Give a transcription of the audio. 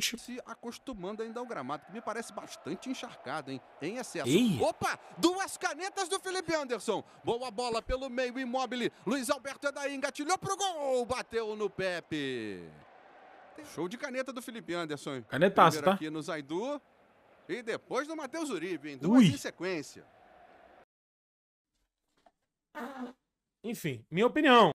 Se acostumando ainda ao gramado, que me parece bastante encharcado, hein? Em excesso. Ei. Opa! Duas canetas do Felipe Anderson. Boa bola pelo meio, imóvel. Luiz Alberto é daí, engatilhou pro gol. Bateu no Pepe. Show de caneta do Felipe Anderson. Canetaço, tá? aqui no Zaidu. E depois do Matheus Uribe, hein? Duas Ui. em sequência. Enfim, minha opinião.